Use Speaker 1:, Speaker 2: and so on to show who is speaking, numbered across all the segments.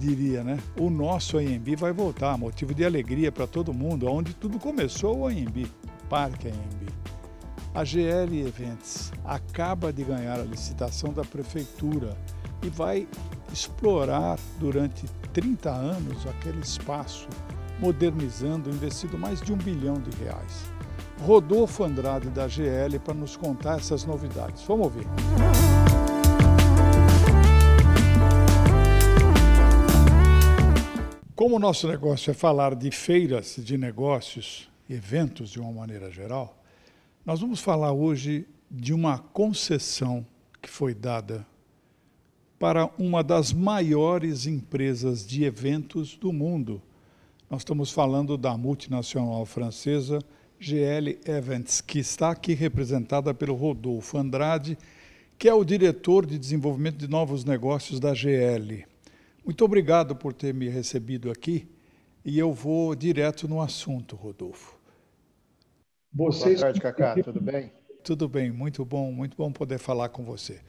Speaker 1: diria, né? O nosso AMB vai voltar, motivo de alegria para todo mundo, onde tudo começou o AMB, Parque AMB. A GL Events acaba de ganhar a licitação da prefeitura e vai explorar durante 30 anos aquele espaço, modernizando, investido mais de um bilhão de reais. Rodolfo Andrade da GL para nos contar essas novidades. Vamos ouvir. Música Como o nosso negócio é falar de feiras de negócios, eventos de uma maneira geral, nós vamos falar hoje de uma concessão que foi dada para uma das maiores empresas de eventos do mundo. Nós estamos falando da multinacional francesa GL Events, que está aqui representada pelo Rodolfo Andrade, que é o diretor de desenvolvimento de novos negócios da GL. Muito obrigado por ter me recebido aqui e eu vou direto no assunto, Rodolfo. Vocês... Boa tarde, Cacá, tudo bem? Tudo bem, muito bom, muito bom poder falar com você.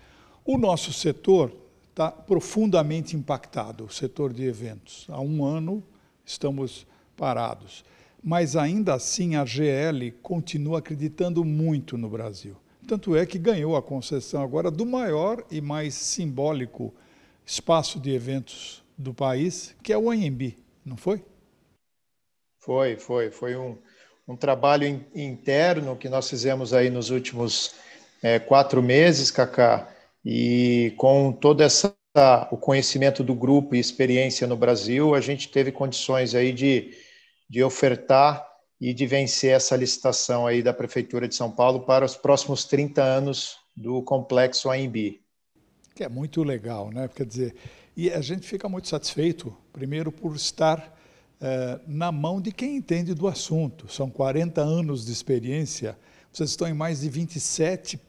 Speaker 1: O nosso setor está profundamente impactado, o setor de eventos. Há um ano estamos parados, mas ainda assim a GL continua acreditando muito no Brasil. Tanto é que ganhou a concessão agora do maior e mais simbólico evento espaço de eventos do país, que é o ANB, não foi? Foi,
Speaker 2: foi. Foi um, um trabalho in, interno que nós fizemos aí nos últimos é, quatro meses, Cacá, e com toda essa o conhecimento do grupo e experiência no Brasil, a gente teve condições aí de, de ofertar e de vencer essa licitação aí da Prefeitura de São Paulo para os próximos 30
Speaker 1: anos do Complexo AMB que é muito legal, né? Quer dizer, e a gente fica muito satisfeito, primeiro, por estar eh, na mão de quem entende do assunto. São 40 anos de experiência, vocês estão em mais de 27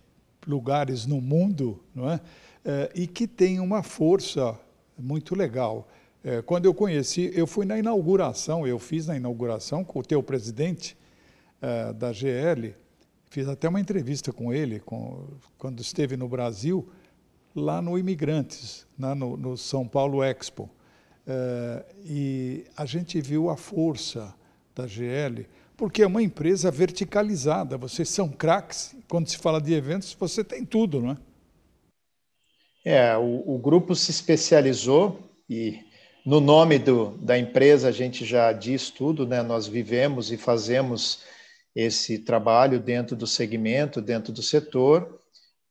Speaker 1: lugares no mundo, não é? Eh, e que tem uma força muito legal. Eh, quando eu conheci, eu fui na inauguração, eu fiz na inauguração com o teu presidente da GL, fiz até uma entrevista com ele com, quando esteve no Brasil lá no Imigrantes, né, no, no, São Paulo Expo. É, e a gente viu a força da GL, porque é uma empresa verticalizada. Vocês são craques. Quando se fala de eventos, você tem tudo, não é?
Speaker 2: É, o, o grupo se especializou e no nome do, da empresa a gente já diz tudo, né? Nós vivemos e fazemos esse trabalho dentro do segmento, dentro do setor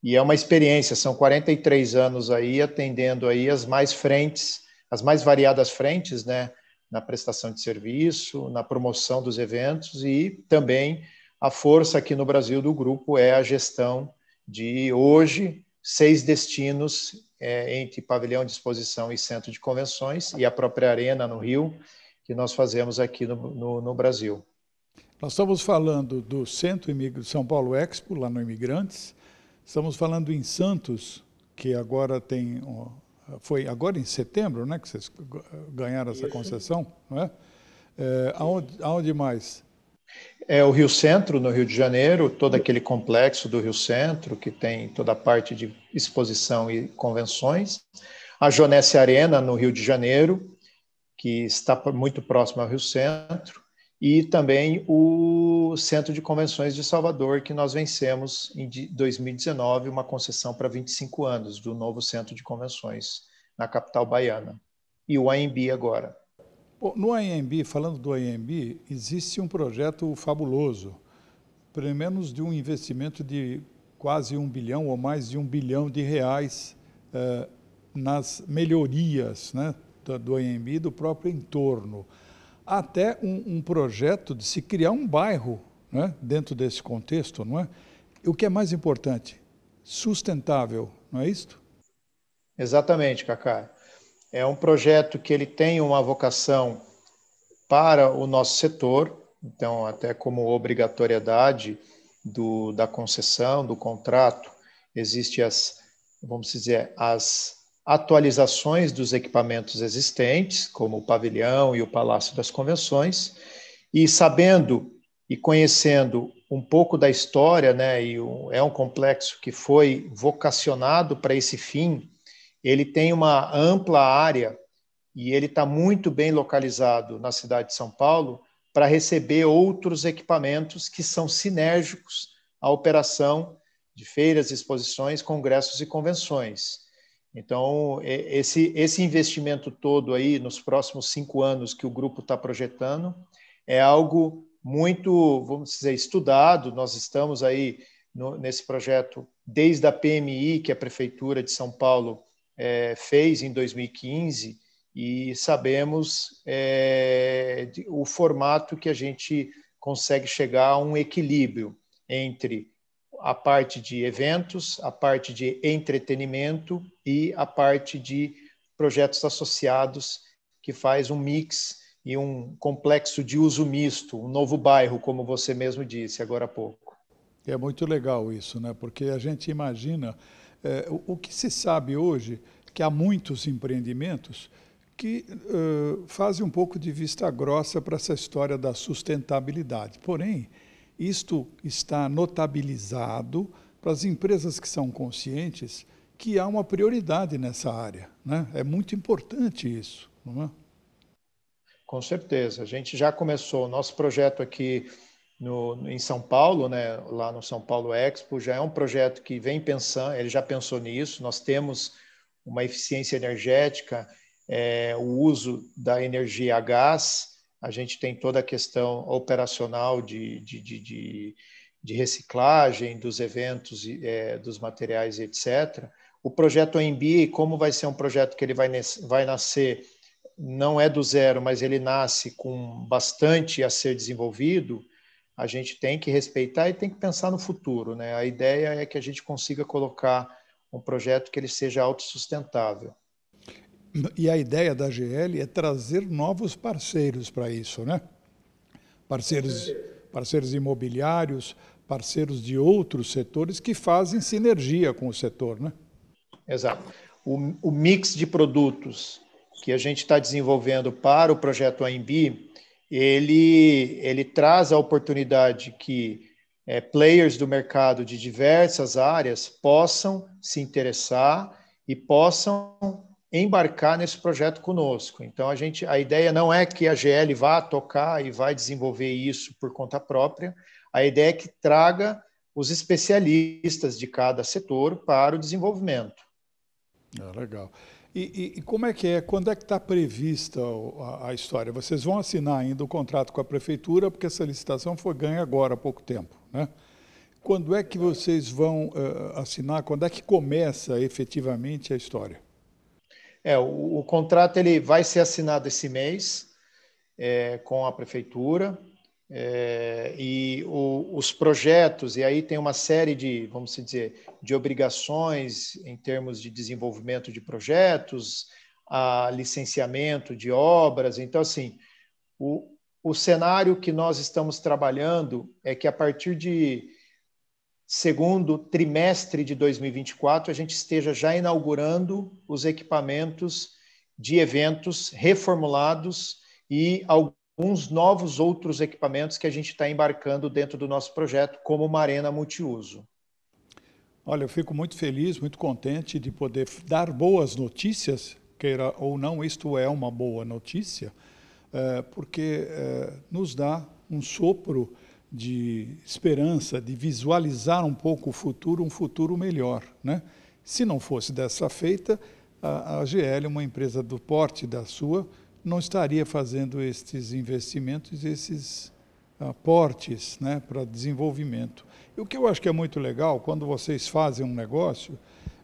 Speaker 2: e é uma experiência, são 43 anos aí atendendo aí as mais frentes, as mais variadas frentes, né, na prestação de serviço, na promoção dos eventos e também a força aqui no Brasil do grupo é a gestão de hoje seis destinos é, entre pavilhão de exposição e centro de convenções e a própria arena no Rio que nós fazemos aqui no, no, no Brasil.
Speaker 1: Nós estamos falando do Centro São Paulo Expo lá no Imigrantes Estamos falando em Santos, que agora tem. Foi agora em setembro, né? Que vocês ganharam essa concessão, não é? é aonde, aonde mais?
Speaker 2: É o Rio Centro, no Rio de Janeiro, todo aquele complexo do Rio Centro, que tem toda a parte de exposição e convenções. A Jonesse Arena, no Rio de Janeiro, que está muito próximo ao Rio Centro e também o Centro de Convenções de Salvador, que nós vencemos em 2019, uma concessão para 25 anos do novo Centro de Convenções na capital baiana. E o AMB agora.
Speaker 1: No AMB, falando do AMB, existe um projeto fabuloso, pelo menos de um investimento de quase um bilhão ou mais de um bilhão de reais eh, nas melhorias né, do AMB e do próprio entorno até um, um projeto de se criar um bairro né, dentro desse contexto, não é? O que é mais importante, sustentável, não é isto? Exatamente, Cacá.
Speaker 2: É um projeto que ele tem uma vocação para o nosso setor, então até como obrigatoriedade do, da concessão, do contrato, existe as, vamos dizer, as atualizações dos equipamentos existentes, como o pavilhão e o Palácio das Convenções, e sabendo e conhecendo um pouco da história, né, e é um complexo que foi vocacionado para esse fim, ele tem uma ampla área e ele está muito bem localizado na cidade de São Paulo para receber outros equipamentos que são sinérgicos à operação de feiras, exposições, congressos e convenções. Então, esse, esse investimento todo aí nos próximos cinco anos que o grupo está projetando é algo muito, vamos dizer, estudado. Nós estamos aí no, nesse projeto desde a PMI, que a Prefeitura de São Paulo é, fez em 2015, e sabemos é, o formato que a gente consegue chegar a um equilíbrio entre a parte de eventos, a parte de entretenimento e a parte de projetos associados, que faz um mix e um complexo de uso misto, um novo bairro, como você mesmo disse agora há pouco.
Speaker 1: É muito legal isso, né? porque a gente imagina é, o, que se sabe hoje, que há muitos empreendimentos que uh, fazem um pouco de vista grossa para essa história da sustentabilidade. Porém, isto está notabilizado para as empresas que são conscientes que há uma prioridade nessa área. Né? É muito importante isso, não é?
Speaker 2: Com certeza. A gente já começou o nosso projeto aqui no, em São Paulo, né? lá no São Paulo Expo, já é um projeto que vem pensando, ele já pensou nisso. Nós temos uma eficiência energética, é, o uso da energia a gás, a gente tem toda a questão operacional de, de, de, de, de reciclagem dos eventos, é, dos materiais, etc. O projeto OMB, como vai ser um projeto que ele vai, vai nascer, não é do zero, mas ele nasce com bastante a ser desenvolvido, a gente tem que respeitar e tem que pensar no futuro. Né? A ideia é que a gente consiga colocar um projeto que ele seja autossustentável
Speaker 1: e a ideia da GL é trazer novos parceiros para isso, né? Parceiros, parceiros imobiliários, parceiros de outros setores que fazem sinergia com o setor, né? Exato. O, o mix de produtos
Speaker 2: que a gente está desenvolvendo para o projeto AMB, ele, ele traz a oportunidade que é, players do mercado de diversas áreas possam se interessar e possam embarcar nesse projeto conosco. Então a gente, a ideia não é que a GL vá tocar e vai desenvolver isso por conta própria. A ideia é que traga os especialistas de cada setor para o desenvolvimento.
Speaker 1: Ah, legal. E, e, como é que é? Quando é que está prevista a, a, história? Vocês vão assinar ainda o contrato com a prefeitura, porque essa licitação foi ganha agora há pouco tempo, né? Quando é que vocês vão uh, assinar? Quando é que começa efetivamente a história? É, o, o
Speaker 2: contrato ele vai ser assinado esse mês é, com a prefeitura é, e o, os projetos e aí tem uma série de, vamos dizer, de obrigações em termos de desenvolvimento de projetos, a licenciamento de obras. Então, assim, o, o cenário que nós estamos trabalhando é que a partir de segundo trimestre de 2024, a gente esteja já inaugurando os equipamentos de eventos reformulados e alguns novos outros equipamentos que a gente está embarcando dentro do nosso projeto, como uma arena multiuso.
Speaker 1: Olha, eu fico muito feliz, muito contente de poder dar boas notícias, queira ou não, isto é uma boa notícia, eh, porque eh, nos dá um sopro de esperança, de visualizar um pouco o futuro, um futuro melhor. Né? Se não fosse dessa feita, a, a GL, uma empresa do porte da sua, não estaria fazendo estes investimentos, esses aportes ah, né, para desenvolvimento. E o que eu acho que é muito legal, quando vocês fazem um negócio,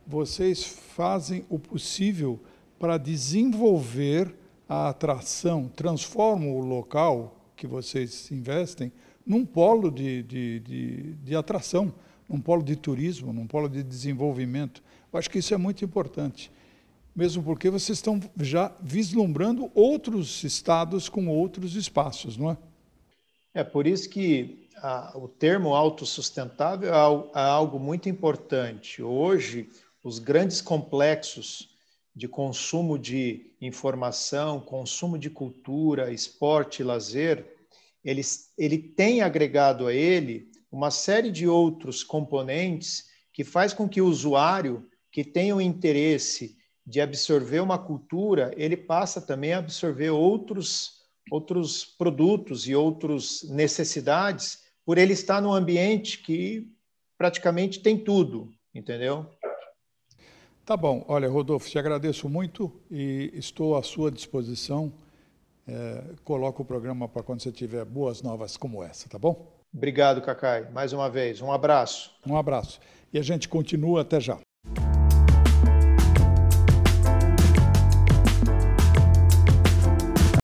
Speaker 1: vocês fazem o possível para desenvolver a atração, transformam o local que vocês investem num polo de, de, de, de atração, num polo de turismo, num polo de desenvolvimento. Eu acho que isso é muito importante, mesmo porque vocês estão já vislumbrando outros estados com outros espaços, não é?
Speaker 2: É por isso que a, o termo autossustentável é, é algo muito importante. Hoje, os grandes complexos de consumo de informação, consumo de cultura, esporte, lazer, ele, ele tem agregado a ele uma série de outros componentes que faz com que o usuário que tenha o interesse de absorver uma cultura, ele passa também a absorver outros, outros produtos e outras necessidades por ele estar num ambiente que praticamente tem tudo, entendeu?
Speaker 1: Tá bom. Olha, Rodolfo, te agradeço muito e estou à sua disposição é, coloca o programa para quando você tiver boas novas como essa, tá bom? Obrigado, Cacai. Mais uma vez, um abraço. Um abraço. E a gente continua até já.